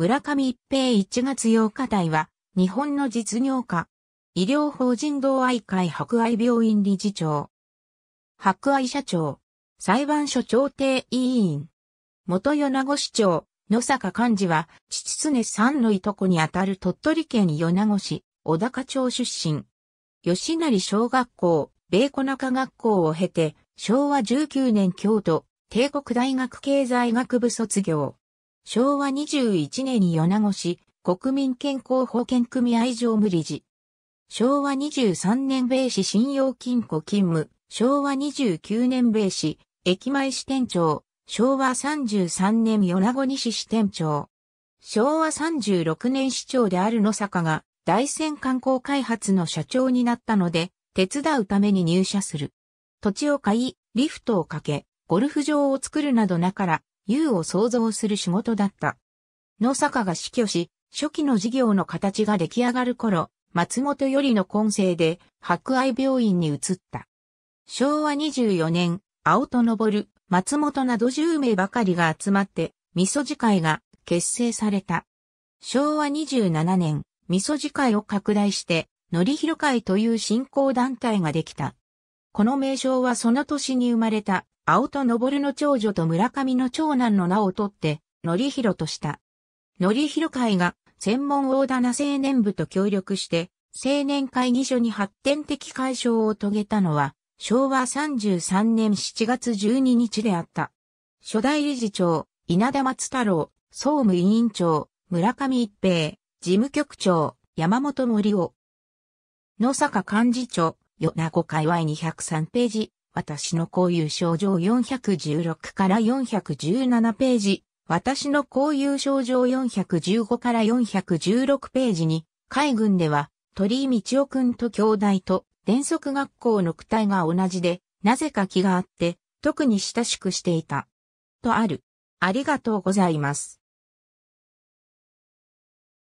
村上一平1月8日台は、日本の実業家。医療法人同愛会博愛病院理事長。博愛社長。裁判所調停委員。元米子市長、野坂幹事は、父常さんのいとこにあたる鳥取県米子市、小高町出身。吉成小学校、米子中学校を経て、昭和19年京都、帝国大学経済学部卒業。昭和21年に米子市国民健康保険組合常務理事。昭和23年米市信用金庫勤務。昭和29年米市駅前支店長。昭和33年米子西支店長。昭和36年市長である野坂が大仙観光開発の社長になったので、手伝うために入社する。土地を買い、リフトをかけ、ゴルフ場を作るなどなから、釉を創造する仕事だった。野坂が死去し、初期の事業の形が出来上がる頃、松本よりの根性で博愛病院に移った。昭和24年、青と昇、松本など10名ばかりが集まって、味噌次会が結成された。昭和27年、味噌次会を拡大して、のりひろ会という振興団体ができた。この名称はその年に生まれた、青戸昇の長女と村上の長男の名を取って、のりひろとした。のりひろ会が、専門大棚青年部と協力して、青年会議所に発展的解消を遂げたのは、昭和33年7月12日であった。初代理事長、稲田松太郎、総務委員長、村上一平、事務局長、山本森夫。野坂幹事長、よなこ界隈203ページ、私のこういう症状416から417ページ、私のこういう症状415から416ページに、海軍では、鳥居道夫君と兄弟と、電則学校の区体が同じで、なぜか気があって、特に親しくしていた。とある。ありがとうございます。